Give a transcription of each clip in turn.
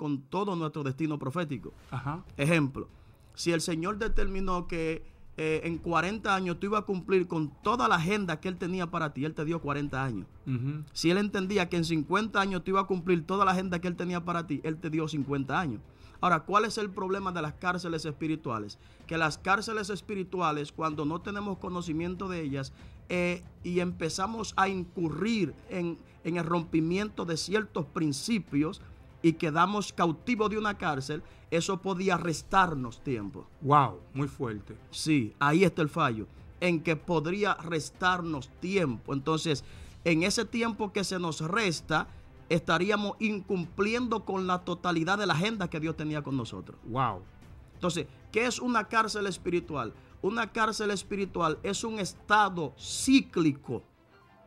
con todo nuestro destino profético. Ejemplo, si el Señor determinó que eh, en 40 años tú ibas a cumplir con toda la agenda que Él tenía para ti, Él te dio 40 años. Si Él entendía que en 50 años tú ibas a cumplir toda la agenda que Él tenía para ti, Él te dio 50 años. Ahora, ¿cuál es el problema de las cárceles espirituales? Que las cárceles espirituales, cuando no tenemos conocimiento de ellas eh, y empezamos a incurrir en, en el rompimiento de ciertos principios, y quedamos cautivos de una cárcel, eso podía restarnos tiempo. Wow, muy fuerte. Sí, ahí está el fallo, en que podría restarnos tiempo. Entonces, en ese tiempo que se nos resta, estaríamos incumpliendo con la totalidad de la agenda que Dios tenía con nosotros. Wow. Entonces, ¿qué es una cárcel espiritual? Una cárcel espiritual es un estado cíclico.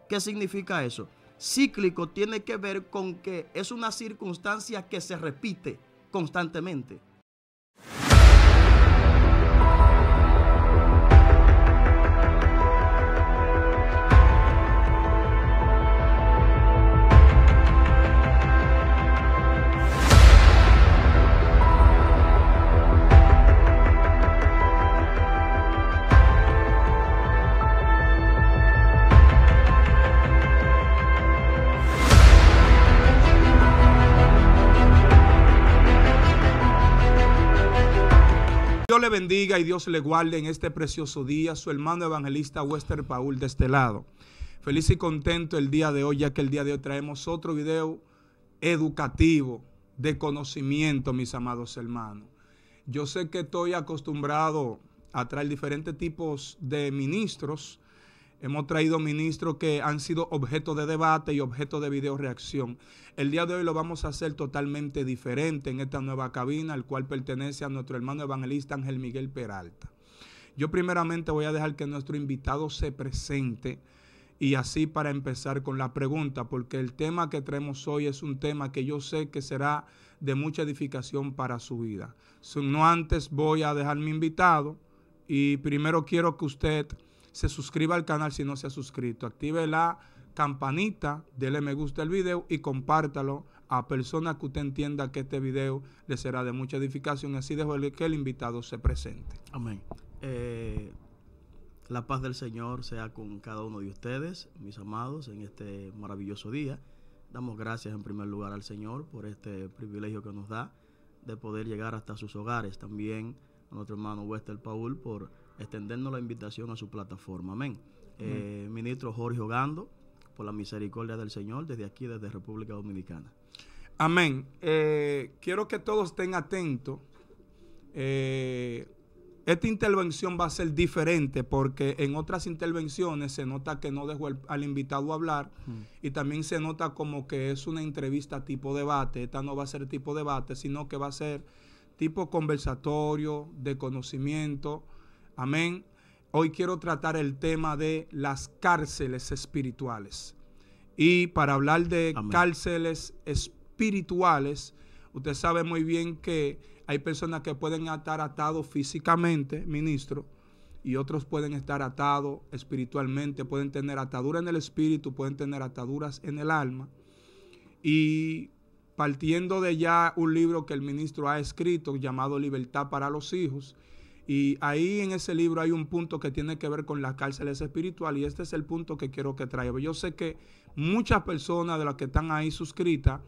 ¿Qué significa eso? cíclico tiene que ver con que es una circunstancia que se repite constantemente. Dios le bendiga y Dios le guarde en este precioso día. Su hermano evangelista Wester Paul de este lado. Feliz y contento el día de hoy, ya que el día de hoy traemos otro video educativo de conocimiento, mis amados hermanos. Yo sé que estoy acostumbrado a traer diferentes tipos de ministros Hemos traído ministros que han sido objeto de debate y objeto de videoreacción. El día de hoy lo vamos a hacer totalmente diferente en esta nueva cabina, al cual pertenece a nuestro hermano evangelista Ángel Miguel Peralta. Yo primeramente voy a dejar que nuestro invitado se presente y así para empezar con la pregunta, porque el tema que traemos hoy es un tema que yo sé que será de mucha edificación para su vida. No antes voy a dejar mi invitado y primero quiero que usted se suscriba al canal si no se ha suscrito, active la campanita, dele me gusta al video y compártalo a personas que usted entienda que este video le será de mucha edificación. Así dejo que el invitado se presente. Amén. Eh, la paz del Señor sea con cada uno de ustedes, mis amados, en este maravilloso día. Damos gracias en primer lugar al Señor por este privilegio que nos da de poder llegar hasta sus hogares. También a nuestro hermano Wester Paul por extendernos la invitación a su plataforma. Amén. Eh, ministro Jorge Ogando, por la misericordia del Señor, desde aquí, desde República Dominicana. Amén. Eh, quiero que todos estén atentos. Eh, esta intervención va a ser diferente porque en otras intervenciones se nota que no dejó al invitado hablar y también se nota como que es una entrevista tipo debate. Esta no va a ser tipo debate, sino que va a ser tipo conversatorio, de conocimiento. Amén. Hoy quiero tratar el tema de las cárceles espirituales. Y para hablar de cárceles espirituales, usted sabe muy bien que hay personas que pueden estar atados físicamente, ministro, y otros pueden estar atados espiritualmente, pueden tener ataduras en el espíritu, pueden tener ataduras en el alma. Y partiendo de ya un libro que el ministro ha escrito llamado Libertad para los Hijos, y ahí en ese libro hay un punto que tiene que ver con las cárceles espirituales y este es el punto que quiero que traiga. Yo sé que muchas personas de las que están ahí suscritas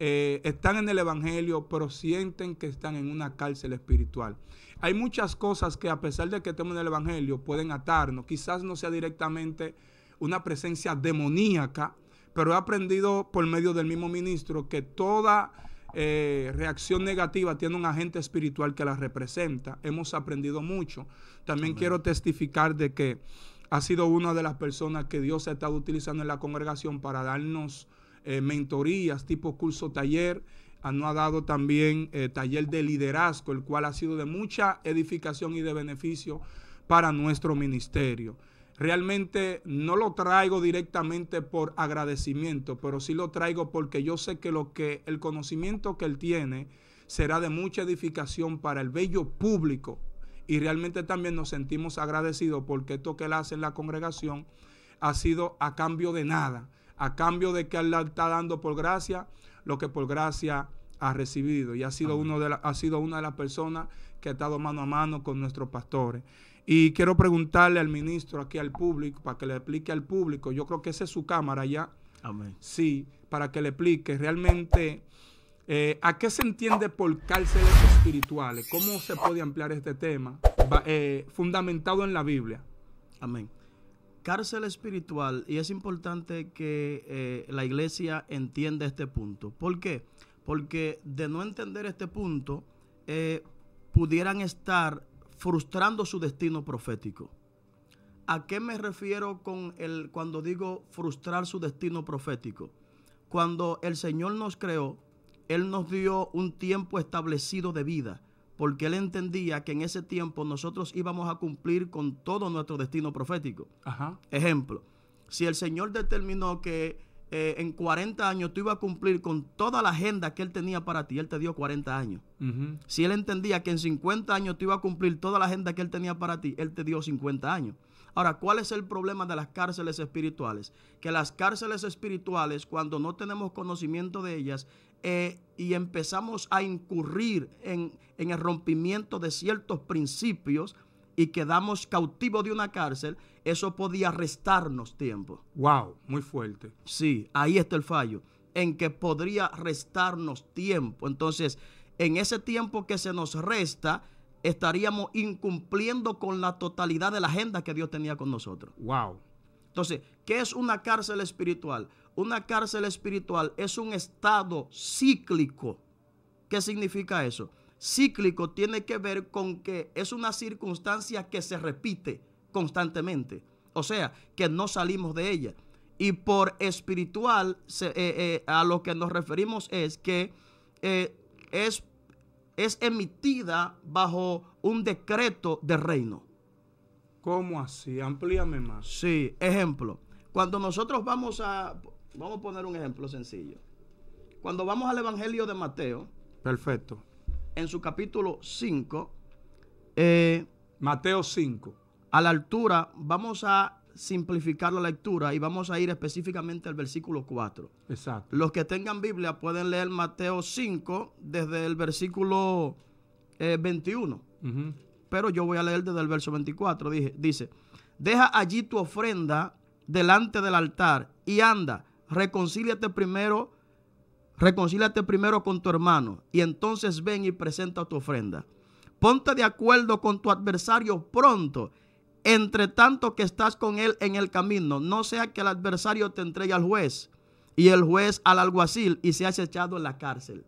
eh, están en el Evangelio, pero sienten que están en una cárcel espiritual. Hay muchas cosas que a pesar de que estemos en el Evangelio pueden atarnos. Quizás no sea directamente una presencia demoníaca, pero he aprendido por medio del mismo ministro que toda eh, reacción negativa tiene un agente espiritual que la representa. Hemos aprendido mucho. También quiero testificar de que ha sido una de las personas que Dios ha estado utilizando en la congregación para darnos eh, mentorías, tipo curso taller. Ah, nos ha dado también eh, taller de liderazgo, el cual ha sido de mucha edificación y de beneficio para nuestro ministerio realmente no lo traigo directamente por agradecimiento, pero sí lo traigo porque yo sé que lo que el conocimiento que él tiene será de mucha edificación para el bello público y realmente también nos sentimos agradecidos porque esto que él hace en la congregación ha sido a cambio de nada, a cambio de que él está dando por gracia lo que por gracia ha recibido y ha sido, uno de ha sido una de las personas que ha estado mano a mano con nuestros pastores. Y quiero preguntarle al ministro, aquí al público, para que le explique al público, yo creo que esa es su cámara ya. Amén. Sí, para que le explique realmente eh, a qué se entiende por cárceles espirituales, cómo se puede ampliar este tema, eh, fundamentado en la Biblia. Amén. Cárcel espiritual, y es importante que eh, la iglesia entienda este punto. ¿Por qué? Porque de no entender este punto, pudieran estar frustrando su destino profético. ¿A qué me refiero con el cuando digo frustrar su destino profético? Cuando el Señor nos creó, él nos dio un tiempo establecido de vida, porque Él entendía que en ese tiempo nosotros íbamos a cumplir con todo nuestro destino profético. Ejemplo, si el Señor determinó que eh, en 40 años tú ibas a cumplir con toda la agenda que él tenía para ti. Él te dio 40 años. Si él entendía que en 50 años tú ibas a cumplir toda la agenda que él tenía para ti, él te dio 50 años. Ahora, ¿cuál es el problema de las cárceles espirituales? Que las cárceles espirituales, cuando no tenemos conocimiento de ellas eh, y empezamos a incurrir en, en el rompimiento de ciertos principios y quedamos cautivos de una cárcel, eso podía restarnos tiempo. Wow, muy fuerte. Sí, ahí está el fallo, en que podría restarnos tiempo. Entonces, en ese tiempo que se nos resta, estaríamos incumpliendo con la totalidad de la agenda que Dios tenía con nosotros. Wow. Entonces, ¿qué es una cárcel espiritual? Una cárcel espiritual es un estado cíclico. ¿Qué significa eso? Cíclico tiene que ver con que es una circunstancia que se repite constantemente. O sea, que no salimos de ella. Y por espiritual, eh, eh, a lo que nos referimos es que eh, es, es emitida bajo un decreto de reino. ¿Cómo así? Amplíame más. Sí, ejemplo. Cuando nosotros vamos a... Vamos a poner un ejemplo sencillo. Cuando vamos al Evangelio de Mateo. Perfecto. En su capítulo 5. Mateo 5 a la altura, vamos a simplificar la lectura y vamos a ir específicamente al versículo 4. Exacto. Los que tengan Biblia pueden leer Mateo 5 desde el versículo 21. Eh, Pero yo voy a leer desde el verso 24. dice, deja allí tu ofrenda delante del altar y anda, reconcíliate primero, reconcíliate primero con tu hermano y entonces ven y presenta tu ofrenda. Ponte de acuerdo con tu adversario pronto entre tanto que estás con él en el camino. No sea que el adversario te entregue al juez y el juez al alguacil y seas echado en la cárcel.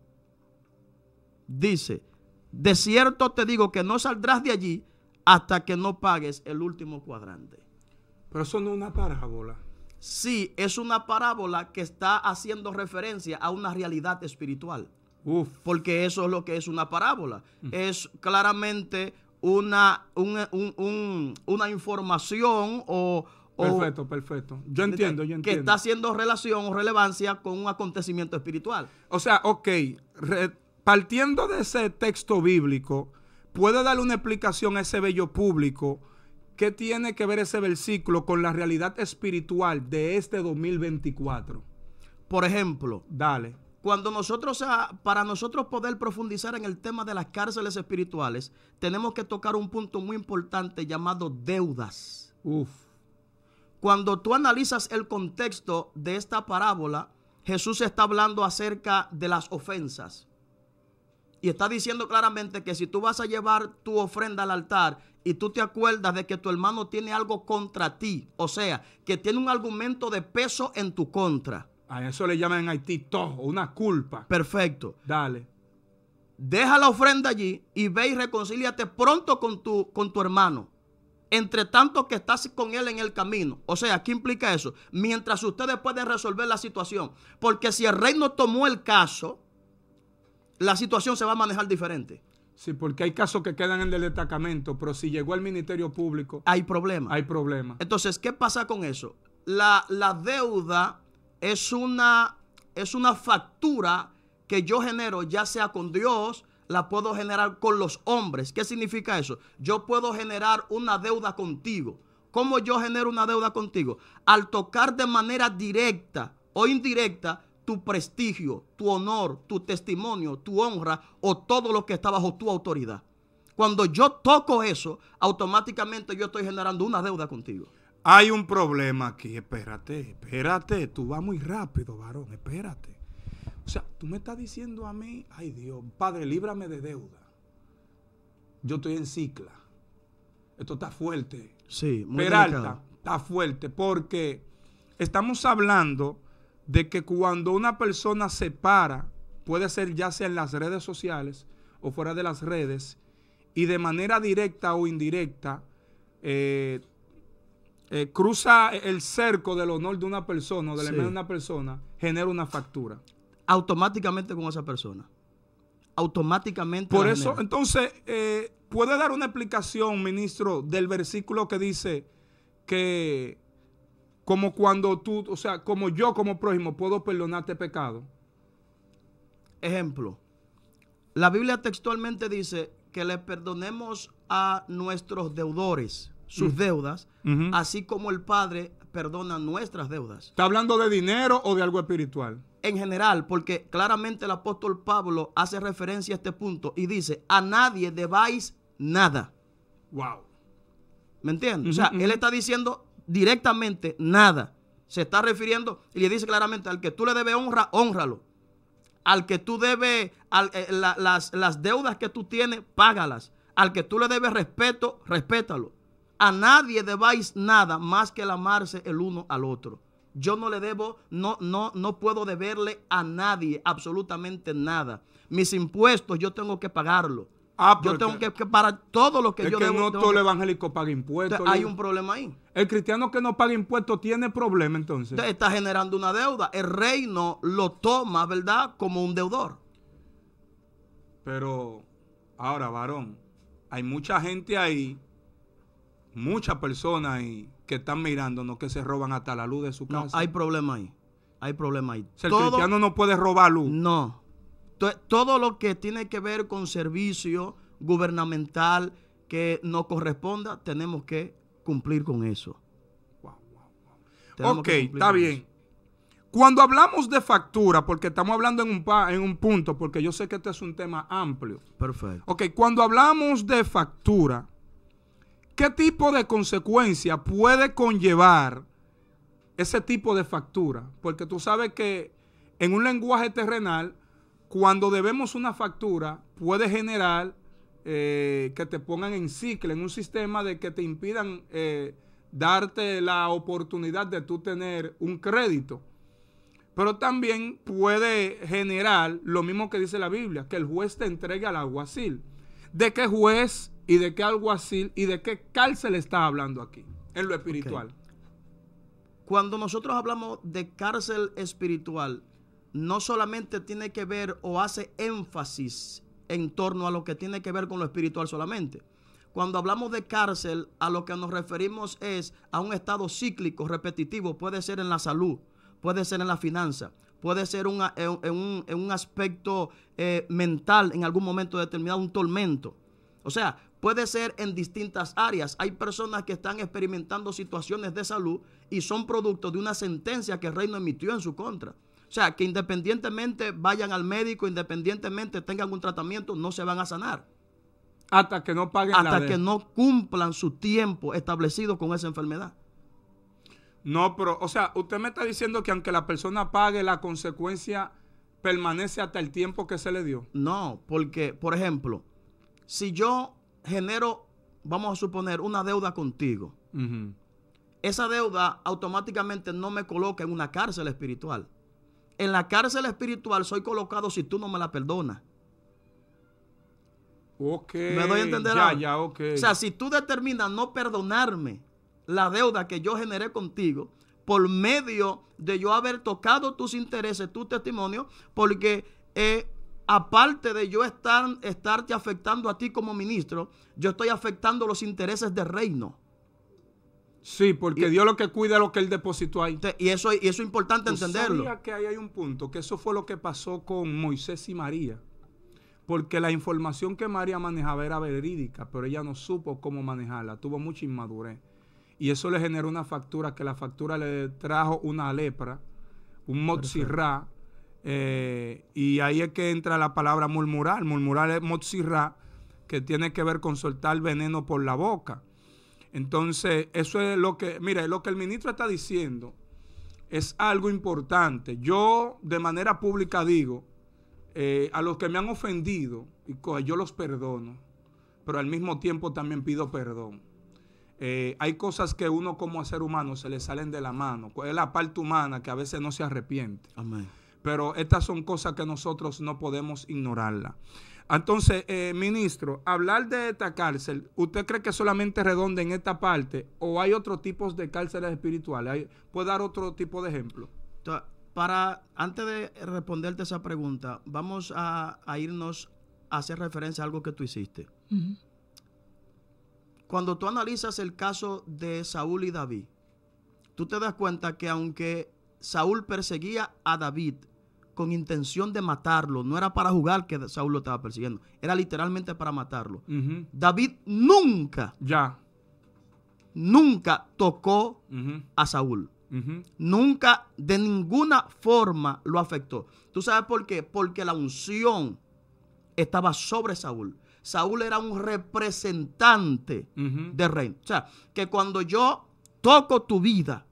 Dice, de cierto te digo que no saldrás de allí hasta que no pagues el último cuadrante. Pero eso no es una parábola. Sí, es una parábola que está haciendo referencia a una realidad espiritual. Uf. Porque eso es lo que es una parábola. Mm. Es claramente una, un, una información o, Perfecto, perfecto. Yo entiendo, yo entiendo. Que está haciendo relación o relevancia con un acontecimiento espiritual. O sea, ok, partiendo de ese texto bíblico, puede darle una explicación a ese bello público. ¿Qué tiene que ver ese versículo con la realidad espiritual de este 2024? Por ejemplo, dale. Cuando nosotros, ah, para nosotros poder profundizar en el tema de las cárceles espirituales, tenemos que tocar un punto muy importante llamado deudas. Uf. Cuando tú analizas el contexto de esta parábola, Jesús está hablando acerca de las ofensas. Y está diciendo claramente que si tú vas a llevar tu ofrenda al altar y tú te acuerdas de que tu hermano tiene algo contra ti, o sea, que tiene un argumento de peso en tu contra, a eso le llaman en Haití tojo, una culpa. Perfecto. Dale. Deja la ofrenda allí y ve y reconcíliate pronto con tu, con tu hermano. Entre tanto que estás con él en el camino. O sea, ¿qué implica eso? Mientras ustedes pueden resolver la situación. Porque si el rey no tomó el caso, la situación se va a manejar diferente. Sí, porque hay casos que quedan en el destacamento, pero si llegó al Ministerio Público... Hay problema. Hay problema. Entonces, ¿qué pasa con eso? La, la deuda es una, es una factura que yo genero, ya sea con Dios, la puedo generar con los hombres. ¿Qué significa eso? Yo puedo generar una deuda contigo. ¿Cómo yo genero una deuda contigo? Al tocar de manera directa o indirecta tu prestigio, tu honor, tu testimonio, tu honra o todo lo que está bajo tu autoridad. Cuando yo toco eso, automáticamente yo estoy generando una deuda contigo. Hay un problema aquí, espérate, espérate, tú vas muy rápido, varón, espérate. O sea, tú me estás diciendo a mí, ay Dios, padre, líbrame de deuda. Yo estoy en cicla. Esto está fuerte. Sí, muy Peralta, está fuerte porque estamos hablando de que cuando una persona se para, puede ser ya sea en las redes sociales o fuera de las redes, y de manera directa o indirecta, eh, eh, cruza el cerco del honor de una persona o del sí. de una persona, genera una factura. Automáticamente con esa persona. Automáticamente. Por eso, entonces, eh, ¿puede dar una explicación, ministro, del versículo que dice que como cuando tú, o sea, como yo como prójimo puedo perdonarte pecado? Ejemplo, la Biblia textualmente dice que le perdonemos a nuestros deudores sus mm. deudas, así como el Padre perdona nuestras deudas. ¿Está hablando de dinero o de algo espiritual? En general, porque claramente el apóstol Pablo hace referencia a este punto y dice, a nadie debáis nada. Wow. ¿Me entiendes? o sea, él está diciendo directamente nada. Se está refiriendo y le dice claramente, al que tú le debes honra, honralo. Al que tú debes, eh, las, las deudas que tú tienes, págalas. Al que tú le debes respeto, respétalo a nadie debáis nada más que el amarse el uno al otro. Yo no le debo, no, no, no puedo deberle a nadie absolutamente nada. Mis impuestos yo tengo que pagarlo. Ah, yo tengo que, pagar todo lo que es yo que no todo el evangélico paga impuestos. hay un problema ahí. El cristiano que no paga impuestos tiene problema entonces. Está generando una deuda. El reino lo toma, ¿verdad? Como un deudor. Pero ahora, varón, hay mucha gente ahí muchas personas y que están mirando, ¿no? que se roban hasta la luz de su casa. No, hay problema ahí. Hay problema ahí. el cristiano no puede robar luz. No. Todo lo que tiene que ver con servicio gubernamental que no corresponda, tenemos que cumplir con eso. Wow, Ok, está bien. Cuando hablamos de factura, porque estamos hablando en un, en un punto, porque yo sé que este es un tema amplio. Perfecto. Ok, cuando hablamos de factura, ¿Qué tipo de consecuencia puede conllevar ese tipo de factura? Porque tú sabes que en un lenguaje terrenal, cuando debemos una factura, puede generar eh, que te pongan en ciclo, en un sistema de que te impidan eh, darte la oportunidad de tú tener un crédito. Pero también puede generar lo mismo que dice la Biblia, que el juez te entregue al alguacil. ¿De qué juez y de qué alguacil y de qué cárcel está hablando aquí, en lo espiritual. Cuando nosotros hablamos de cárcel espiritual, no solamente tiene que ver o hace énfasis en torno a lo que tiene que ver con lo espiritual solamente. Cuando hablamos de cárcel, a lo que nos referimos es a un estado cíclico, repetitivo. Puede ser en la salud, puede ser en la finanza, puede ser en, un, aspecto eh, mental en algún momento determinado, un tormento. O sea, Puede ser en distintas áreas. Hay personas que están experimentando situaciones de salud y son producto de una sentencia que el reino emitió en su contra. O sea, que independientemente vayan al médico, independientemente tengan un tratamiento, no se van a sanar. Hasta que no paguen Hasta que no cumplan su tiempo establecido con esa enfermedad. No, pero, o sea, usted me está diciendo que aunque la persona pague, la consecuencia permanece hasta el tiempo que se le dio. No, porque, por ejemplo, si yo genero, vamos a suponer, una deuda contigo, esa deuda automáticamente no me coloca en una cárcel espiritual. En la cárcel espiritual soy colocado si tú no me la perdonas. Ok. ¿Me doy a entender? Ya, ya, okay. O sea, si tú determinas no perdonarme la deuda que yo generé contigo, por medio de yo haber tocado tus intereses, tu testimonio, porque eh, aparte de yo estar, estarte afectando a ti como ministro, yo estoy afectando los intereses del reino. Sí, porque Dios lo que cuida es lo que Él depositó ahí. Y eso, es importante entenderlo. que ahí hay un punto, que eso fue lo que pasó con Moisés y María. Porque la información que María manejaba era verídica, pero ella no supo cómo manejarla, tuvo mucha inmadurez. Y eso le generó una factura que la factura le trajo una lepra, un mozirra eh, y ahí es que entra la palabra murmurar. Murmurar es mozirra que tiene que ver con soltar veneno por la boca. Entonces, eso es lo que, mire, lo que el ministro está diciendo es algo importante. Yo de manera pública digo, eh, a los que me han ofendido, y yo los perdono, pero al mismo tiempo también pido perdón. Eh, hay cosas que uno como ser humano se le salen de la mano. Es la parte humana que a veces no se arrepiente. Amén pero estas son cosas que nosotros no podemos ignorarla. Entonces, eh, ministro, hablar de esta cárcel, ¿usted cree que solamente redonde en esta parte o hay otros tipos de cárceles espirituales? ¿Puede dar otro tipo de ejemplo? Para, antes de responderte esa pregunta, vamos a, irnos a hacer referencia a algo que tú hiciste. Cuando tú analizas el caso de Saúl y David, tú te das cuenta que aunque Saúl perseguía a David con intención de matarlo. No era para jugar que Saúl lo estaba persiguiendo. Era literalmente para matarlo. David nunca, ya. nunca tocó a Saúl. Nunca, de ninguna forma, lo afectó. ¿Tú sabes por qué? Porque la unción estaba sobre Saúl. Saúl era un representante del reino. O sea, que cuando yo toco tu vida,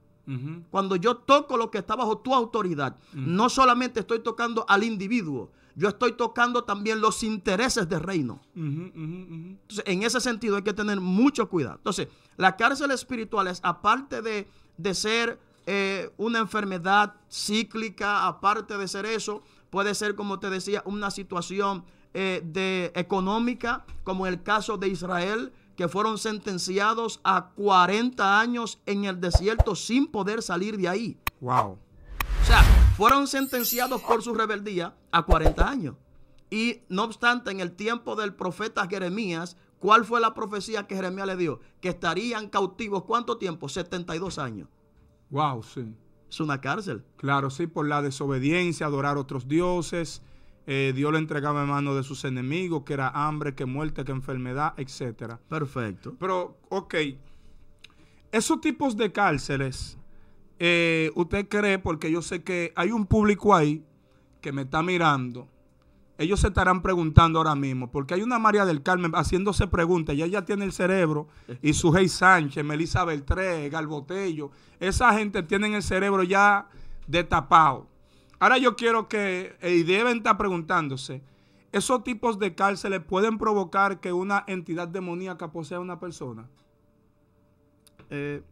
cuando yo toco lo que está bajo tu autoridad, no solamente estoy tocando al individuo, yo estoy tocando también los intereses del reino. Entonces, en ese sentido hay que tener mucho cuidado. Entonces, la cárcel espiritual es, aparte de, ser eh, una enfermedad cíclica, aparte de ser eso, puede ser, como te decía, una situación eh, de, económica, como el caso de Israel, que fueron sentenciados a 40 años en el desierto sin poder salir de ahí. Wow. O sea, fueron sentenciados por su rebeldía a 40 años. Y no obstante, en el tiempo del profeta Jeremías, ¿cuál fue la profecía que Jeremías le dio? Que estarían cautivos cuánto tiempo? 72 años. Wow, sí. Es una cárcel. Claro, sí, por la desobediencia, adorar otros dioses, eh, Dios lo entregaba en manos de sus enemigos, que era hambre, que muerte, que enfermedad, etc. Perfecto. Pero, ok, esos tipos de cárceles, eh, usted cree, porque yo sé que hay un público ahí que me está mirando, ellos se estarán preguntando ahora mismo, porque hay una María del Carmen haciéndose preguntas, y ella tiene el cerebro, y su Hey Sánchez, Melissa Beltré, Galbotello, esa gente tienen el cerebro ya destapado. Ahora yo quiero que, y deben estar preguntándose, ¿esos tipos de cárceles pueden provocar que una entidad demoníaca posea una persona? Eh,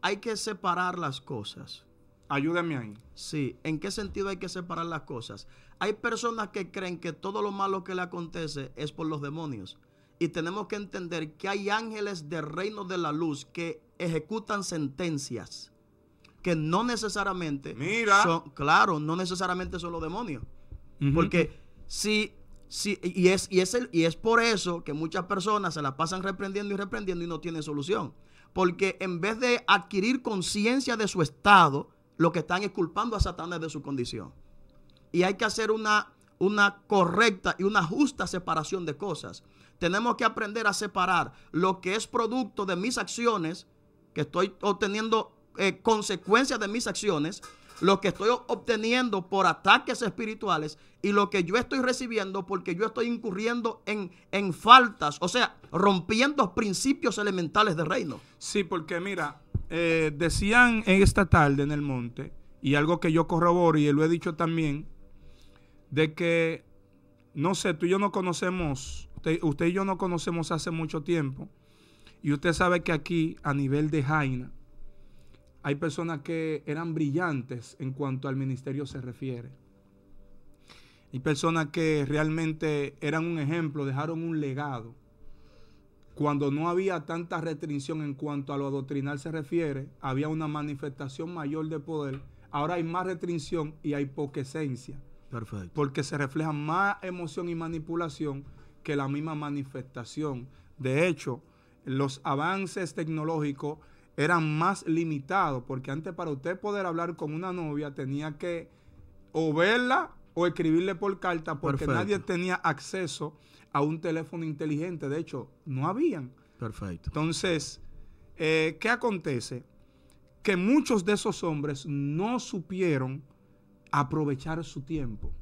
hay que separar las cosas. Ayúdame ahí. Sí, ¿en qué sentido hay que separar las cosas? Hay personas que creen que todo lo malo que le acontece es por los demonios. Y tenemos que entender que hay ángeles del reino de la luz que ejecutan sentencias que no necesariamente son, claro, no necesariamente son los demonios. Porque si, si, y es, y es y es por eso que muchas personas se la pasan reprendiendo y reprendiendo y no tienen solución. Porque en vez de adquirir conciencia de su estado, lo que están es culpando a Satanás de su condición. Y hay que hacer una, una correcta y una justa separación de cosas. Tenemos que aprender a separar lo que es producto de mis acciones, que estoy obteniendo eh, consecuencias de mis acciones, lo que estoy obteniendo por ataques espirituales y lo que yo estoy recibiendo porque yo estoy incurriendo en, faltas, o sea, rompiendo principios elementales del reino. Sí, porque mira, eh, decían decían esta tarde en el monte, y algo que yo corroboro y lo he dicho también, de que, no sé, tú y yo no conocemos, usted, usted y yo no conocemos hace mucho tiempo, y usted sabe que aquí, a nivel de Jaina, hay personas que eran brillantes en cuanto al ministerio se refiere. Hay personas que realmente eran un ejemplo, dejaron un legado. Cuando no había tanta restricción en cuanto a lo doctrinal se refiere, había una manifestación mayor de poder. Ahora hay más restricción y hay poca esencia. Perfecto. Porque se refleja más emoción y manipulación que la misma manifestación. De hecho, los avances tecnológicos eran más limitados, porque antes para usted poder hablar con una novia tenía que o verla o escribirle por carta, porque nadie tenía acceso a un teléfono inteligente. De hecho, no habían. Perfecto. Entonces, eh, ¿qué acontece? Que muchos de esos hombres no supieron aprovechar su tiempo.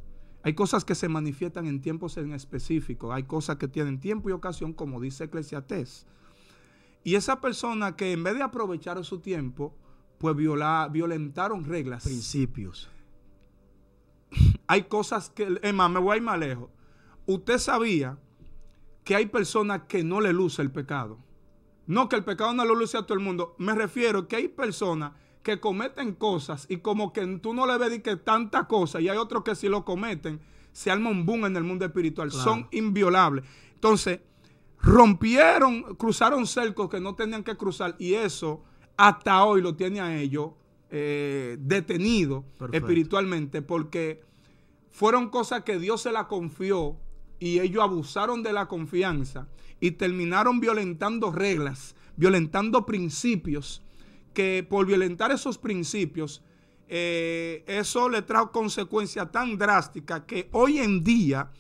Hay cosas que se manifiestan en tiempos en específico, hay cosas que tienen tiempo y ocasión, como dice Eclesiastés. Y esa persona que en vez de aprovechar su tiempo, pues viola, violentaron reglas. Principios. Hay cosas que, es más, me voy a ir más lejos. Usted sabía que hay personas que no le luce el pecado. No que el pecado no lo luce a todo el mundo. Me refiero que hay personas que cometen cosas y como que tú no le ves tantas tanta cosa y hay otros que si lo cometen se arma un boom en el mundo espiritual. Son inviolables. Entonces, rompieron, cruzaron cercos que no tenían que cruzar y eso hasta hoy lo tiene a ellos eh, detenido espiritualmente porque fueron cosas que Dios se la confió y ellos abusaron de la confianza y terminaron violentando reglas, violentando principios, que por violentar esos principios, eh, eso le trajo consecuencias tan drásticas que hoy en día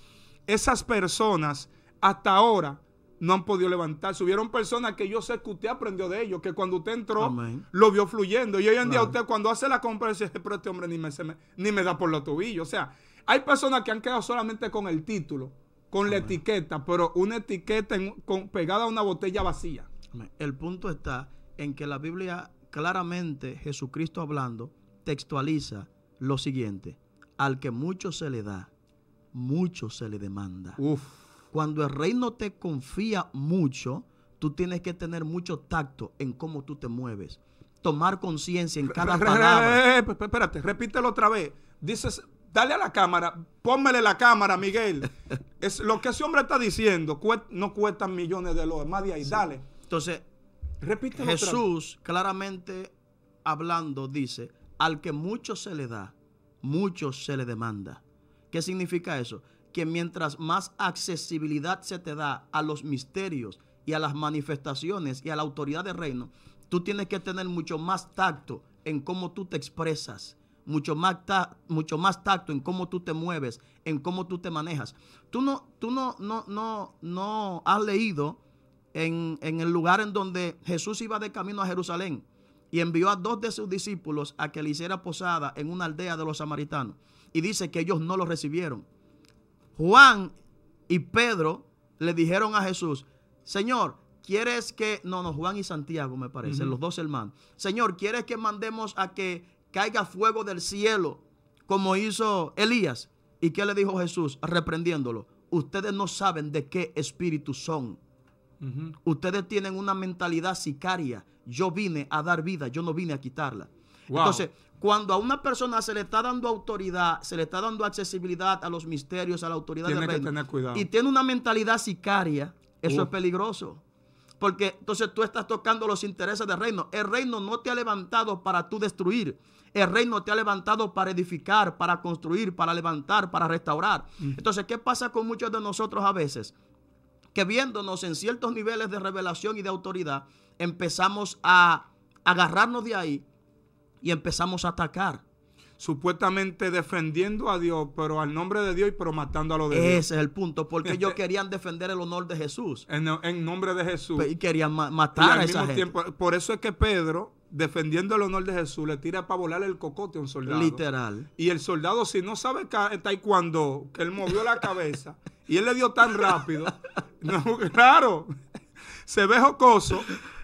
esas personas hasta ahora no han podido levantarse. Hubieron personas que yo sé que usted aprendió de ellos, que cuando usted entró, lo vio fluyendo. Y hoy en día usted cuando hace la compra dice, pero este hombre ni me, ni me da por los tobillos. O sea, hay personas que han quedado solamente con el título, con la etiqueta, pero una etiqueta con, pegada a una botella vacía. El punto está en que la Biblia claramente, Jesucristo hablando, textualiza lo siguiente. Al que mucho se le da, mucho se le demanda. Uf. Cuando el reino te confía mucho, tú tienes que tener mucho tacto en cómo tú te mueves. Tomar conciencia en cada palabra. Pues, pues, espérate, repítelo otra vez. Dices, dale a la cámara, pónmele la cámara, Miguel. es, lo que ese hombre está diciendo no cuestan millones de dólares, más de ahí, dale. Entonces, repítelo Jesús claramente hablando dice, al que mucho se le da, mucho se le demanda. ¿Qué significa eso? que mientras más accesibilidad se te da a los misterios y a las manifestaciones y a la autoridad del reino, tú tienes que tener mucho más tacto en cómo tú te expresas, mucho más, mucho más tacto en cómo tú te mueves, en cómo tú te manejas. Tú no, tú no, no, no, no has leído en, en el lugar en donde Jesús iba de camino a Jerusalén y envió a dos de sus discípulos a que le hiciera posada en una aldea de los samaritanos. Y dice que ellos no lo recibieron. Juan y Pedro le dijeron a Jesús, Señor, ¿quieres que... No, no, Juan y Santiago me parece, los dos hermanos. Señor, ¿quieres que mandemos a que caiga fuego del cielo como hizo Elías? ¿Y qué le dijo Jesús reprendiéndolo? Ustedes no saben de qué espíritu son. Ustedes tienen una mentalidad sicaria. Yo vine a dar vida, yo no vine a quitarla. Entonces, cuando a una persona se le está dando autoridad, se le está dando accesibilidad a los misterios, a la autoridad del reino, y tiene una mentalidad sicaria, eso es peligroso. Porque entonces tú estás tocando los intereses del reino. El reino no te ha levantado para tú destruir. El reino te ha levantado para edificar, para construir, para levantar, para restaurar. Entonces, ¿qué pasa con muchos de nosotros a veces? Que viéndonos en ciertos niveles de revelación y de autoridad, empezamos a agarrarnos de ahí y empezamos a atacar. Supuestamente defendiendo a Dios, pero al nombre de Dios, y pero matando a los de Ese es el punto, porque ellos querían defender el honor de Jesús. En, nombre de Jesús. Y querían matar al a mismo Tiempo, por eso es que Pedro, defendiendo el honor de Jesús, le tira para volar el cocote a un soldado. Literal. Y el soldado, si no sabe está y que él movió la cabeza y él le dio tan rápido, no, claro, se ve jocoso,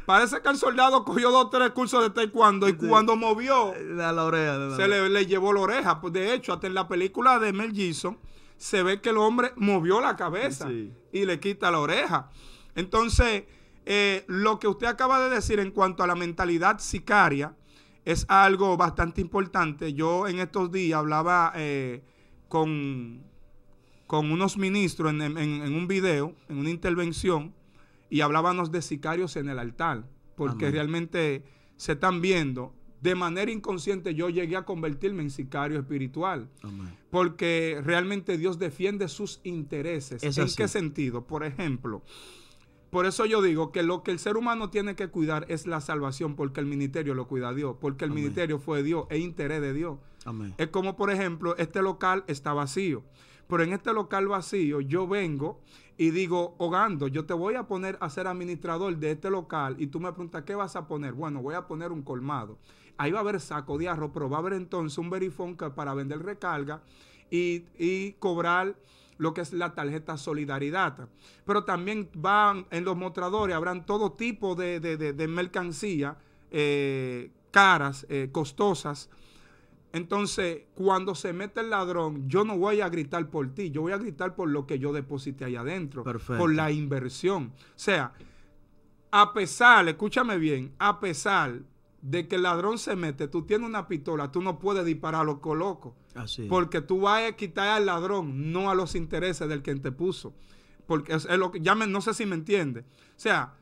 Parece que el soldado cogió dos o tres cursos de taekwondo y cuando movió. Eh, se Le, llevó la oreja. Pues, de hecho, hasta en la película de Mel Gibson se ve que el hombre movió la cabeza y le quita la oreja. Entonces, eh, lo que usted acaba de decir en cuanto a la mentalidad sicaria es algo bastante importante. Yo en estos días hablaba eh, con, con unos ministros en un video, en una intervención y hablábamos de sicarios en el altar, porque realmente se están viendo. De manera inconsciente yo llegué a convertirme en sicario espiritual, porque realmente Dios defiende sus intereses. ¿En qué sentido? Por ejemplo, por eso yo digo que lo que el ser humano tiene que cuidar es la salvación, porque el ministerio lo cuida Dios, porque el ministerio fue Dios, e interés de Dios. Es como, por ejemplo, este local está vacío, pero en este local vacío yo vengo y digo, hogando yo te voy a poner a ser administrador de este local y tú me preguntas, ¿qué vas a poner? Bueno, voy a poner un colmado. Ahí va a haber saco de arroz, pero va a haber entonces un verifón para vender recarga y, y, cobrar lo que es la tarjeta solidaridad. Pero también van en los mostradores, habrán todo tipo de, de, de, mercancía, eh, caras, eh, costosas, entonces, cuando se mete el ladrón, yo no voy a gritar por ti, yo voy a gritar por lo que yo deposité allá adentro, por la inversión. O sea, a pesar, escúchame bien, a pesar de que el ladrón se mete, tú tienes una pistola, tú no puedes disparar los loco. Así porque tú vas a quitar al ladrón, no a los intereses del que te puso. Porque es, lo que, ya no sé si me entiende. O sea,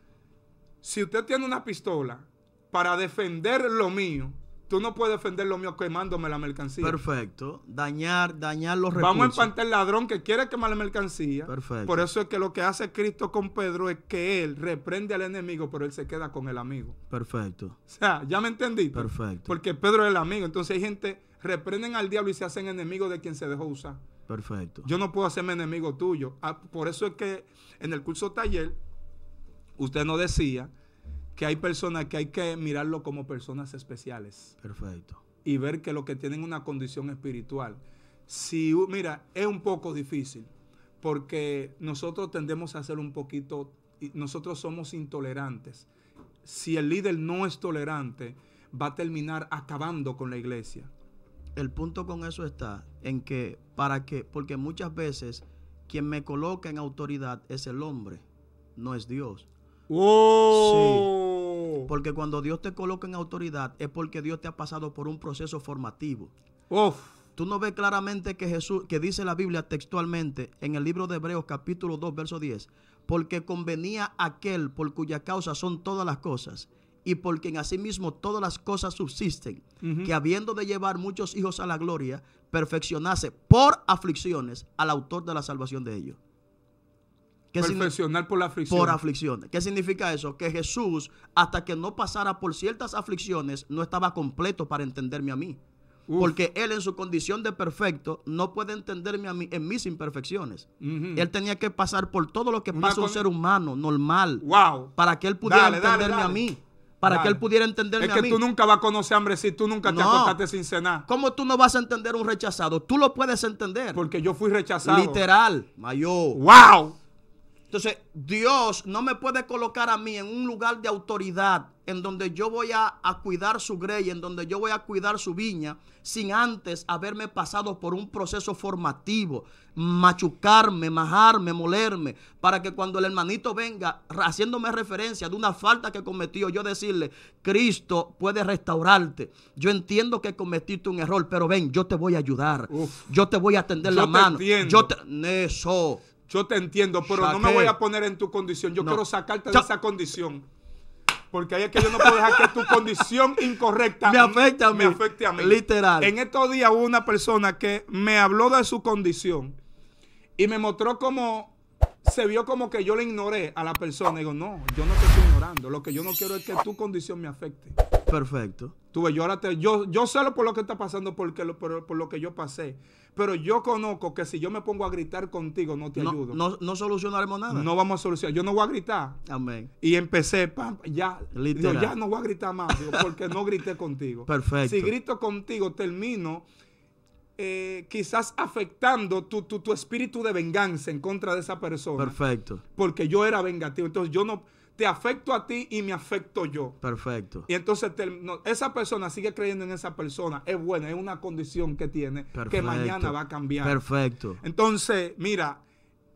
si usted tiene una pistola para defender lo mío, Tú no puedes defender lo mío quemándome la mercancía. Perfecto. Dañar, dañar los recursos. Vamos a enfrentar al ladrón que quiere quemar la mercancía. Perfecto. Por eso es que lo que hace Cristo con Pedro es que él reprende al enemigo, pero él se queda con el amigo. Perfecto. O sea, ¿ya me entendí? Perfecto. Porque Pedro es el amigo. Entonces hay gente, reprenden al diablo y se hacen enemigos de quien se dejó usar. Perfecto. Yo no puedo hacerme enemigo tuyo. Ah, por eso es que en el curso taller, usted no decía que hay personas que hay que mirarlo como personas especiales. Perfecto. Y ver que lo que tienen una condición espiritual, si, mira, es un poco difícil, porque nosotros tendemos a ser un poquito, nosotros somos intolerantes. Si el líder no es tolerante, va a terminar acabando con la iglesia. El punto con eso está en que, ¿para que Porque muchas veces quien me coloca en autoridad es el hombre, no es Dios. Oh. Porque cuando Dios te coloca en autoridad es porque Dios te ha pasado por un proceso formativo. Uf. Tú no ves claramente que Jesús, que dice la Biblia textualmente en el libro de Hebreos capítulo 2, verso 10, porque convenía aquel por cuya causa son todas las cosas y porque en asimismo todas las cosas subsisten, que habiendo de llevar muchos hijos a la gloria, perfeccionase por aflicciones al autor de la salvación de ellos. ¿Qué por la Por aflicciones. ¿Qué significa eso? Que Jesús, hasta que no pasara por ciertas aflicciones, no estaba completo para entenderme a mí. Porque él en su condición de perfecto no puede entenderme a mí en mis imperfecciones. Él tenía que pasar por todo lo que pasa un ser humano normal. Wow. Para que él pudiera entenderme a mí para que él pudiera entenderme es que tú nunca vas a conocer hambre si tú nunca te acostaste sin cenar. ¿Cómo tú no vas a entender un rechazado? Tú lo puedes entender. Porque yo fui rechazado. Literal, mayor. ¡Wow! Entonces, Dios no me puede colocar a mí en un lugar de autoridad en donde yo voy a, cuidar su grey, en donde yo voy a cuidar su viña, sin antes haberme pasado por un proceso formativo, machucarme, majarme, molerme, para que cuando el hermanito venga haciéndome referencia de una falta que cometió, yo decirle, Cristo puede restaurarte. Yo entiendo que cometiste un error, pero ven, yo te voy a ayudar. yo te voy a tender la mano. Yo te... Eso. Yo te entiendo, pero no me voy a poner en tu condición. Yo quiero sacarte de esa condición. Porque ahí es que yo no puedo dejar que tu condición incorrecta me afecte a mí. Me afecte a mí. Literal. En estos días hubo una persona que me habló de su condición y me mostró como se vio como que yo le ignoré a la persona. digo, no, yo no te estoy ignorando. Lo que yo no quiero es que tu condición me afecte. Perfecto. yo ahora te, yo, yo sé por lo que está pasando, porque por lo que yo pasé. Pero yo conozco que si yo me pongo a gritar contigo, no te ayudo. No, no, solucionaremos nada. No vamos a solucionar. Yo no voy a gritar. Amén. Y empecé, pam, ya. Literal. ya no voy a gritar más, porque no grité contigo. Perfecto. Si grito contigo, termino eh, quizás afectando tu, tu, tu espíritu de venganza en contra de esa persona. Perfecto. Porque yo era vengativo. Entonces yo no te afecto a ti y me afecto yo. Perfecto. Y entonces esa persona sigue creyendo en esa persona, es buena, es una condición que tiene que mañana va a cambiar. Perfecto. Entonces, mira,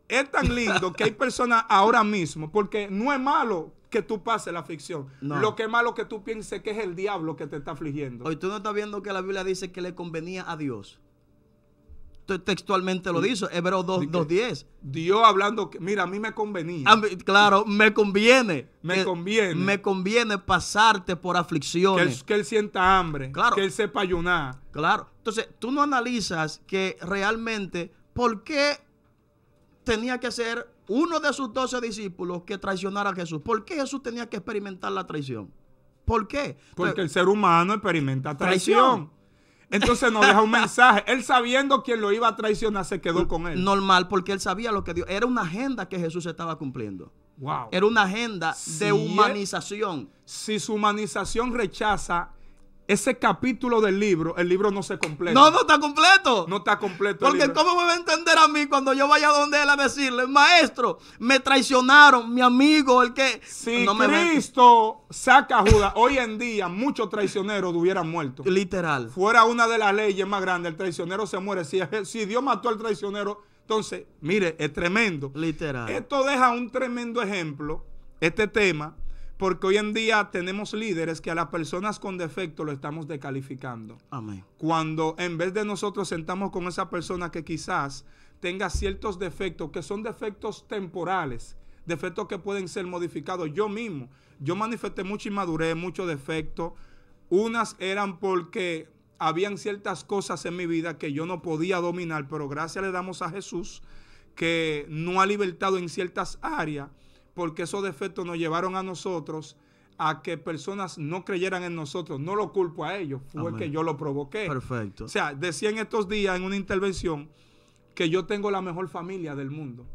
es tan lindo que hay personas ahora mismo, porque no es malo que tú pases la aflicción. Lo que es malo que tú pienses que es el diablo que te está afligiendo. Hoy tú no estás viendo que la Biblia dice que le convenía a Dios textualmente lo dice, Hebreos 2.10. Dios hablando, mira, a mí me convenía. claro, me conviene. Me eh, conviene. Me conviene pasarte por aflicciones. Que él, sienta hambre. Que él sepa ayunar. Claro. Entonces, tú no analizas que realmente, ¿por qué tenía que ser uno de sus doce discípulos que traicionara a Jesús? ¿Por qué Jesús tenía que experimentar la traición? ¿Por qué? Porque el ser humano experimenta traición. Entonces nos deja un mensaje. Él sabiendo quién lo iba a traicionar, se quedó con él. Normal, porque él sabía lo que Dios. Era una agenda que Jesús estaba cumpliendo. Wow. Era una agenda de humanización. si su humanización rechaza ese capítulo del libro, el libro no se completa. No, no está completo. No está completo. Porque el libro. ¿cómo me va a entender a mí cuando yo vaya a donde él a decirle, maestro, me traicionaron, mi amigo, el que... Si no Cristo saca a Judas, hoy en día muchos traicioneros hubieran muerto. Literal. Fuera una de las leyes más grandes, el traicionero se muere. Si, si Dios mató al traicionero, entonces, mire, es tremendo. Literal. Esto deja un tremendo ejemplo, este tema, porque hoy en día tenemos líderes que a las personas con defecto lo estamos descalificando. Amén. Cuando en vez de nosotros sentamos con esa persona que quizás tenga ciertos defectos, que son defectos temporales, defectos que pueden ser modificados. Yo mismo, yo manifesté mucha inmadurez, muchos defectos. Unas eran porque habían ciertas cosas en mi vida que yo no podía dominar, pero gracias le damos a Jesús que no ha libertado en ciertas áreas porque esos defectos nos llevaron a nosotros a que personas no creyeran en nosotros. No lo culpo a ellos, fue que yo lo provoqué. Perfecto. O sea, decía en estos días en una intervención que yo tengo la mejor familia del mundo.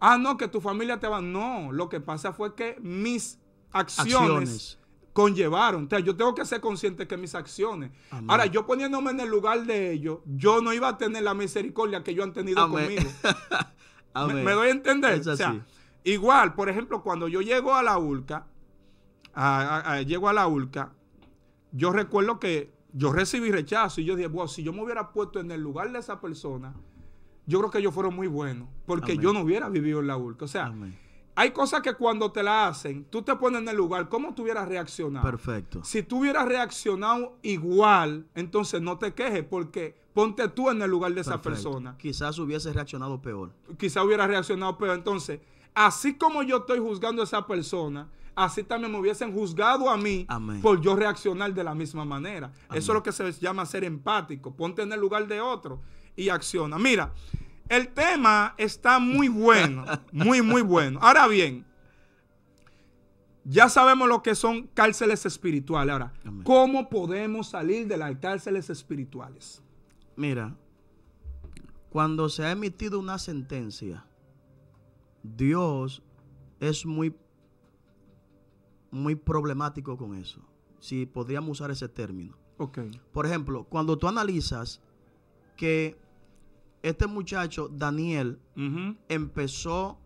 Ah, no, que tu familia te va. No, lo que pasa fue que mis acciones, conllevaron. O sea, yo tengo que ser consciente que mis acciones. Ahora, yo poniéndome en el lugar de ellos, yo no iba a tener la misericordia que yo han tenido conmigo. Me, doy a entender. Igual, por ejemplo, cuando yo llego a la ULCA, llego a la ULCA, yo recuerdo que yo recibí rechazo y yo dije, wow, si yo me hubiera puesto en el lugar de esa persona, yo creo que yo fueron muy buenos, porque yo no hubiera vivido en la ULCA. O sea, hay cosas que cuando te la hacen, tú te pones en el lugar, ¿cómo tú hubieras reaccionado? Perfecto. Si tú hubieras reaccionado igual, entonces no te quejes, porque ponte tú en el lugar de esa persona. Quizás hubiese reaccionado peor. Quizás hubiera reaccionado peor. Entonces, Así como yo estoy juzgando a esa persona, así también me hubiesen juzgado a mí por yo reaccionar de la misma manera. Eso es lo que se llama ser empático. Ponte en el lugar de otro y acciona. Mira, el tema está muy bueno, muy, muy bueno. Ahora bien, ya sabemos lo que son cárceles espirituales. Ahora, ¿cómo podemos salir de las cárceles espirituales? Mira, cuando se ha emitido una sentencia, Dios es muy, muy problemático con eso, si podríamos usar ese término. Okay. Por ejemplo, cuando tú analizas que este muchacho, Daniel, empezó,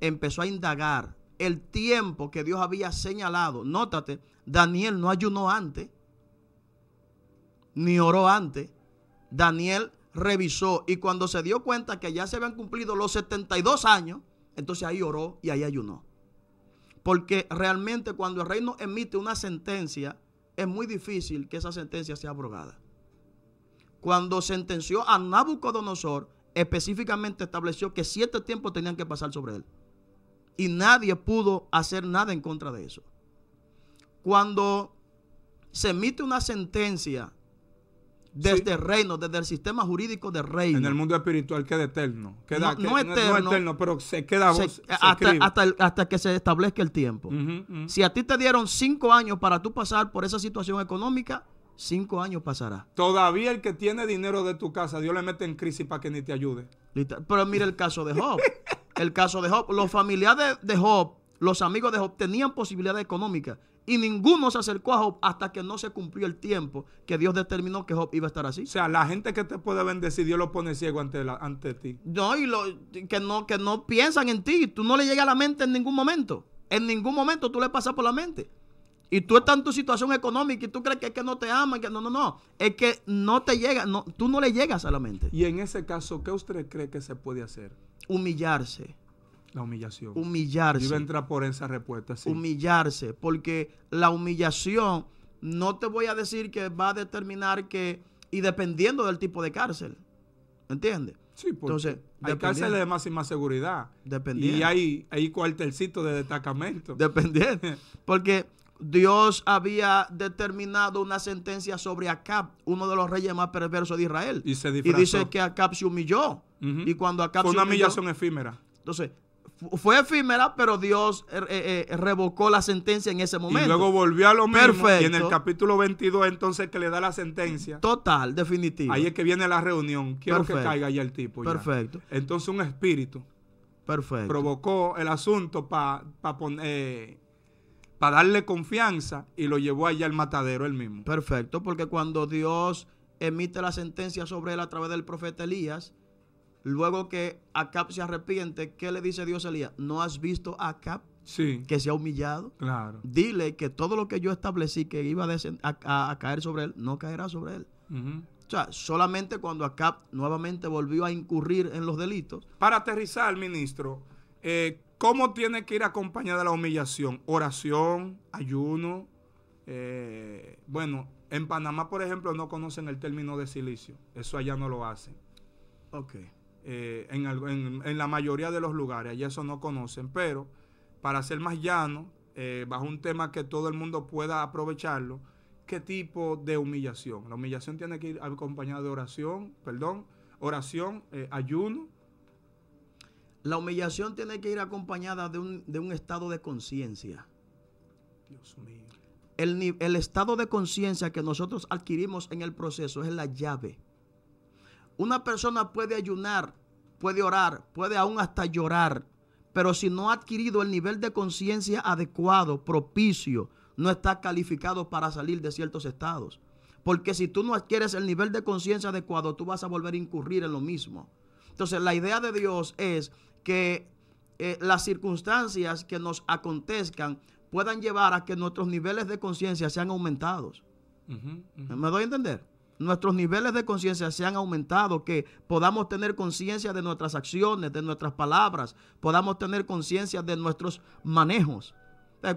empezó a indagar el tiempo que Dios había señalado. Nótate, Daniel no ayunó antes, ni oró antes. Daniel revisó y cuando se dio cuenta que ya se habían cumplido los 72 años, entonces ahí oró y ahí ayunó. Porque realmente cuando el reino emite una sentencia, es muy difícil que esa sentencia sea abrogada. Cuando sentenció a Nabucodonosor, específicamente estableció que siete tiempos tenían que pasar sobre él. Y nadie pudo hacer nada en contra de eso. Cuando se emite una sentencia desde el este reino, desde el sistema jurídico del reino. En el mundo espiritual queda eterno. no, no, eterno, pero se queda hasta, que se establezca el tiempo. Si a ti te dieron cinco años para tú pasar por esa situación económica, cinco años pasará. Todavía el que tiene dinero de tu casa, Dios le mete en crisis para que ni te ayude. Pero mira el caso de Job. el caso de Job. Los familiares de, de Job, los amigos de Job, tenían posibilidades económicas y ninguno se acercó a Job hasta que no se cumplió el tiempo que Dios determinó que Job iba a estar así. O sea, la gente que te puede bendecir, Dios lo pone ciego ante, la, ante ti. No, y que, no, que no piensan en ti. Tú no le llegas a la mente en ningún momento. En ningún momento tú le pasas por la mente. Y tú estás en tu situación económica y tú crees que es que no te aman, que no, no, no. Es que no te llega, tú no le llegas a la mente. Y en ese caso, ¿qué usted cree que se puede hacer? Humillarse la humillación. Humillarse. Yo por esa respuesta, sí. Humillarse, porque la humillación no te voy a decir que va a determinar que, y dependiendo del tipo de cárcel, ¿entiendes? Sí, porque Entonces, hay cárceles de máxima seguridad. Dependiendo. Y hay, cuartelcitos de destacamento. Dependiendo. Porque Dios había determinado una sentencia sobre Acab, uno de los reyes más perversos de Israel. Y, dice que Acab se humilló. Y cuando Acab Fue una humillación efímera. Entonces, fue efímera, pero Dios eh, eh, eh, revocó la sentencia en ese momento. Y luego volvió a lo mismo. Y en el capítulo 22, entonces, que le da la sentencia. Total, definitivo. Ahí es que viene la reunión. Quiero que caiga ya el tipo. Perfecto. Entonces, un espíritu. Perfecto. Provocó el asunto para poner. para darle confianza y lo llevó allá al matadero él mismo. Perfecto, porque cuando Dios emite la sentencia sobre él a través del profeta Elías, Luego que Acap se arrepiente, ¿qué le dice Dios a Elías? ¿No has visto a Acap Sí. Que se ha humillado. Claro. Dile que todo lo que yo establecí que iba a, caer sobre él, no caerá sobre él. O sea, solamente cuando Acap nuevamente volvió a incurrir en los delitos. Para aterrizar, ministro, eh, ¿cómo tiene que ir acompañada la humillación? Oración, ayuno. Eh, bueno, en Panamá, por ejemplo, no conocen el término de silicio. Eso allá no lo hacen. Ok. Eh, en, la mayoría de los lugares, ya eso no conocen, pero para ser más llano, eh, bajo un tema que todo el mundo pueda aprovecharlo, ¿qué tipo de humillación? La humillación tiene que ir acompañada de oración, perdón, oración, eh, ayuno. La humillación tiene que ir acompañada de un, estado de conciencia. Dios mío. el estado de conciencia que nosotros adquirimos en el proceso es la llave una persona puede ayunar, puede orar, puede aún hasta llorar, pero si no ha adquirido el nivel de conciencia adecuado, propicio, no está calificado para salir de ciertos estados. Porque si tú no adquieres el nivel de conciencia adecuado, tú vas a volver a incurrir en lo mismo. Entonces, la idea de Dios es que eh, las circunstancias que nos acontezcan puedan llevar a que nuestros niveles de conciencia sean aumentados. ¿Me doy a entender? nuestros niveles de conciencia se han aumentado que podamos tener conciencia de nuestras acciones, de nuestras palabras, podamos tener conciencia de nuestros manejos.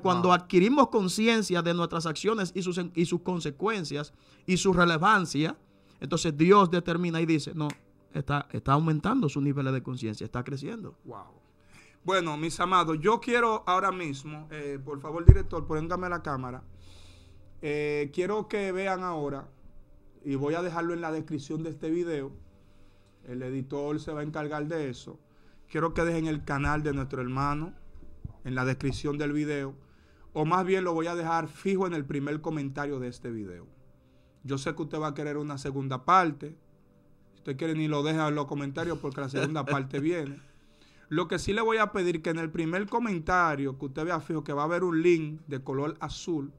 Cuando adquirimos conciencia de nuestras acciones y sus, y sus consecuencias y su relevancia, entonces Dios determina y dice, no, está, está aumentando sus niveles de conciencia, está creciendo. Wow. Bueno, mis amados, yo quiero ahora mismo, eh, por favor, director, póngame la cámara. Eh, quiero que vean ahora y voy a dejarlo en la descripción de este video. El editor se va a encargar de eso. Quiero que dejen el canal de nuestro hermano en la descripción del video. O más bien lo voy a dejar fijo en el primer comentario de este video. Yo sé que usted va a querer una segunda parte. Si usted quiere ni lo deja en los comentarios porque la segunda parte viene. Lo que sí le voy a pedir que en el primer comentario que usted vea fijo que va a haber un link de color azul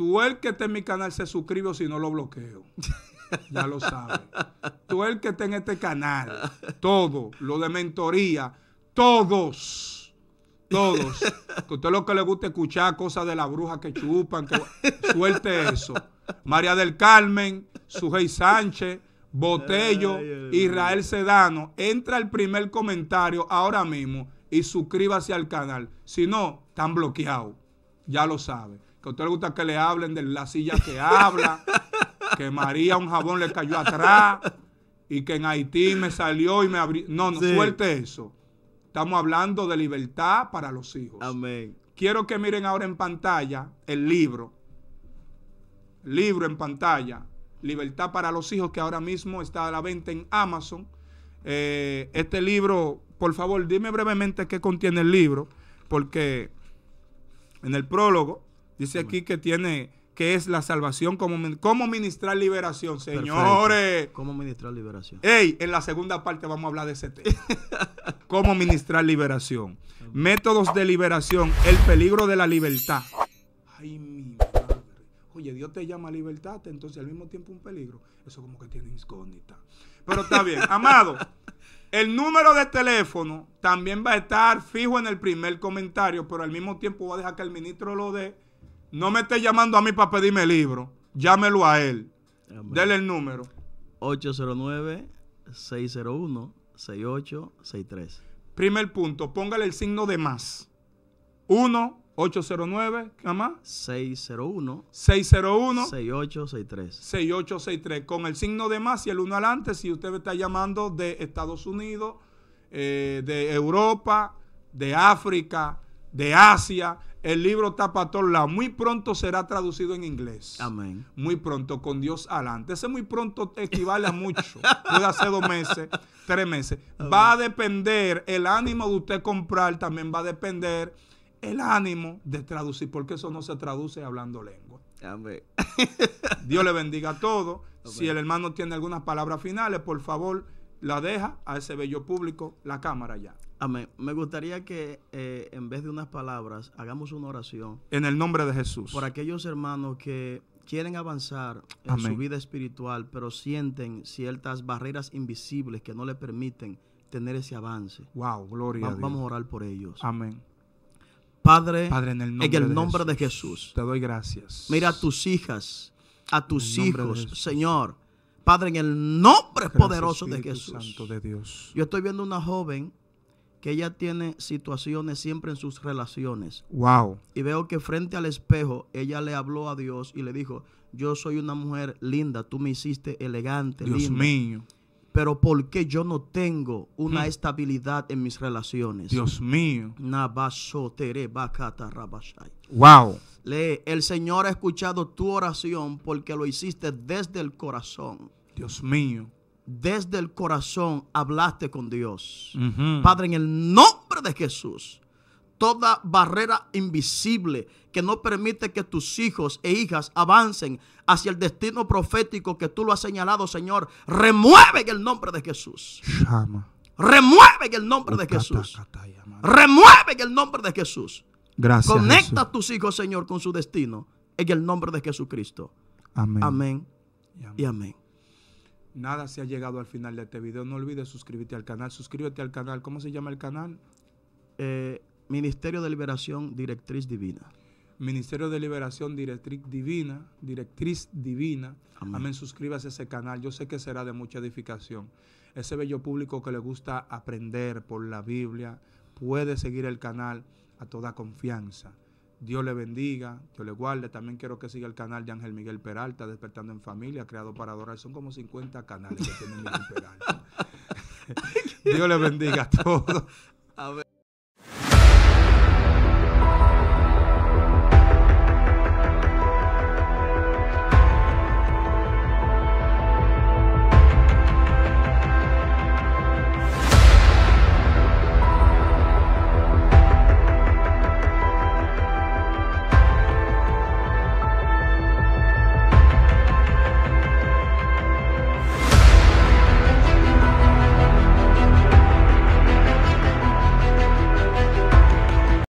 Tú el que esté en mi canal se suscribe o si no lo bloqueo. Ya lo sabes. Tú el que esté en este canal, todo, lo de mentoría, todos, todos. Que usted lo que le gusta escuchar cosas de la bruja que chupan, que suelte eso. María del Carmen, Sujei Sánchez, Botello, Israel Sedano. Entra el primer comentario ahora mismo y suscríbase al canal. Si no, están bloqueados. Ya lo sabe que a usted le gusta que le hablen de la silla que habla, que María un jabón le cayó atrás y que en Haití me salió y me abrió. No, no, suelte eso. Estamos hablando de libertad para los hijos. Amén. Quiero que miren ahora en pantalla el libro. Libro en pantalla. Libertad para los hijos que ahora mismo está a la venta en Amazon. Eh, este libro, por favor, dime brevemente qué contiene el libro, porque en el prólogo Dice aquí que tiene que es la salvación, como cómo ministrar liberación, señores. ¿Cómo ministrar liberación? Ey, en la segunda parte vamos a hablar de ese tema. ¿Cómo ministrar liberación? Métodos de liberación, el peligro de la libertad. Ay, mi Oye, Dios te llama libertad, entonces al mismo tiempo un peligro. Eso como que tiene incógnita. Pero está bien, amado. El número de teléfono también va a estar fijo en el primer comentario, pero al mismo tiempo voy a dejar que el ministro lo dé no me esté llamando a mí para pedirme el libro. Llámelo a él. Dele el número. 809-601-6863. Primer punto, póngale el signo de más. 1 809, ¿qué más? 601 601 6863. 6863 con el signo de más y el 1 adelante si usted me está llamando de Estados Unidos, eh, de Europa, de África, de Asia el libro está para todos lados. Muy pronto será traducido en inglés. Amén. Muy pronto, con Dios adelante. Ese muy pronto equivale a mucho. Puede ser dos meses, tres meses. Va a depender, el ánimo de usted comprar también va a depender el ánimo de traducir, porque eso no se traduce hablando lengua. Amén. Dios le bendiga a todos. Si el hermano tiene algunas palabras finales, por favor la deja a ese bello público, la cámara ya. Amén. Me gustaría que eh, en vez de unas palabras, hagamos una oración. En el nombre de Jesús. Por aquellos hermanos que quieren avanzar en su vida espiritual, pero sienten ciertas barreras invisibles que no le permiten tener ese avance. Wow, gloria. Vamos a orar por ellos. Amén. Padre, Padre en el nombre, de Jesús. Te doy gracias. Mira a tus hijas, a tus hijos, Señor Padre, en el nombre poderoso de Jesús. Santo de Dios. Yo estoy viendo una joven que ella tiene situaciones siempre en sus relaciones. Wow. Y veo que frente al espejo ella le habló a Dios y le dijo, "Yo soy una mujer linda, tú me hiciste elegante, Dios mío. Pero ¿por qué yo no tengo una hmm. estabilidad en mis relaciones?" Dios mío. Wow. Lee, el Señor ha escuchado tu oración porque lo hiciste desde el corazón. Dios mío. Desde el corazón hablaste con Dios. Padre, en el nombre de Jesús, toda barrera invisible que no permite que tus hijos e hijas avancen hacia el destino profético que tú lo has señalado, Señor, remueve en el nombre de Jesús. Remueve en el nombre de Jesús. Remueve en el nombre de Jesús. Gracias. Conecta a tus hijos, Señor, con su destino. En el nombre de Jesucristo. Amén. Amén. Y amén. Nada se ha llegado al final de este video. No olvides suscribirte al canal. Suscríbete al canal. ¿Cómo se llama el canal? Eh, Ministerio de Liberación Directriz Divina. Ministerio de Liberación Directriz Divina, Directriz Divina. Amén. Suscríbase a ese canal. Yo sé que será de mucha edificación. Ese bello público que le gusta aprender por la Biblia puede seguir el canal a toda confianza. Dios le bendiga, Dios le guarde. También quiero que siga el canal de Ángel Miguel Peralta, Despertando en Familia, creado para adorar. Son como 50 canales que tiene Miguel Peralta. Dios le bendiga a todos. A ver.